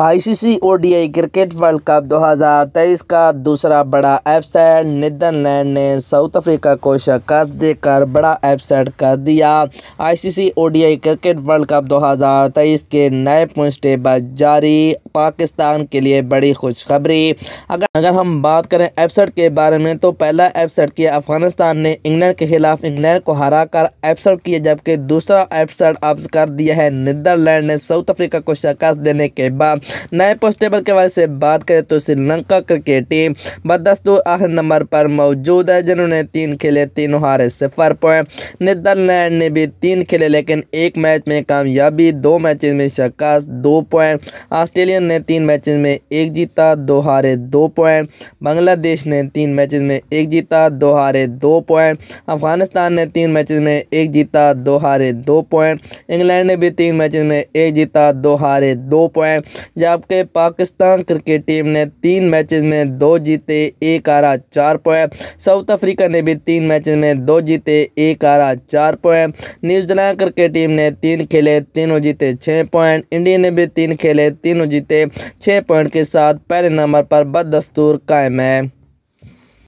ICC ODI cricket world cup 2023 का दूसरा बड़ा एपसेट नीदरलैंड ने साउथ अफ्रीका को शिकस्त देकर बड़ा एपसेट कर दिया ICC ODI cricket world cup 2023 के नए पॉइंट टेबल जारी पाकिस्तान के लिए बड़ी खुशखबरी अगर अगर हम बात करें एपसेट के बारे में तो पहला एपसेट किया अफगानिस्तान ने इंग्लैंड के खिलाफ इंग्लैंड को हरा कर एपसेट किया जबकि दूसरा एपसेट अब कर दिया है नीदरलैंड ने साउथ अफ्रीका को शिकस्त देने के बाद नए पोस्टेबल के बारे से बात करें तो श्रीलंका क्रिकेट टीम बदस्तूर आखिर नंबर पर मौजूद है जिन्होंने तीन खेले तीनों हारे सिफर पॉइंट नीदरलैंड ने भी तीन खेले लेकिन एक मैच में कामयाबी दो मैच में शिकास्त दो पॉइंट ऑस्ट्रेलियन ने तीन मैच में एक जीता दो हारे दो पॉइंट बांग्लादेश ने तीन मैच में एक जीता दो हारे दो पॉइंट अफगानिस्तान ने तीन मैच में एक जीता दो हारे दो पॉइंट इंग्लैंड ने भी तीन मैच में एक जीता दो हारे दो पॉइंट जबकि पाकिस्तान क्रिकेट टीम ने तीन मैच में दो जीते एक आरा चार पॉइंट साउथ अफ्रीका ने भी तीन मैच में दो जीते एक आरा चार पॉइंट न्यूजीलैंड क्रिकेट टीम ने तीन खेले तीनों जीते छः पॉइंट इंडिया ने भी तीन खेले तीनों जीते छः पॉइंट के साथ पहले नंबर पर बदस्तूर कायम है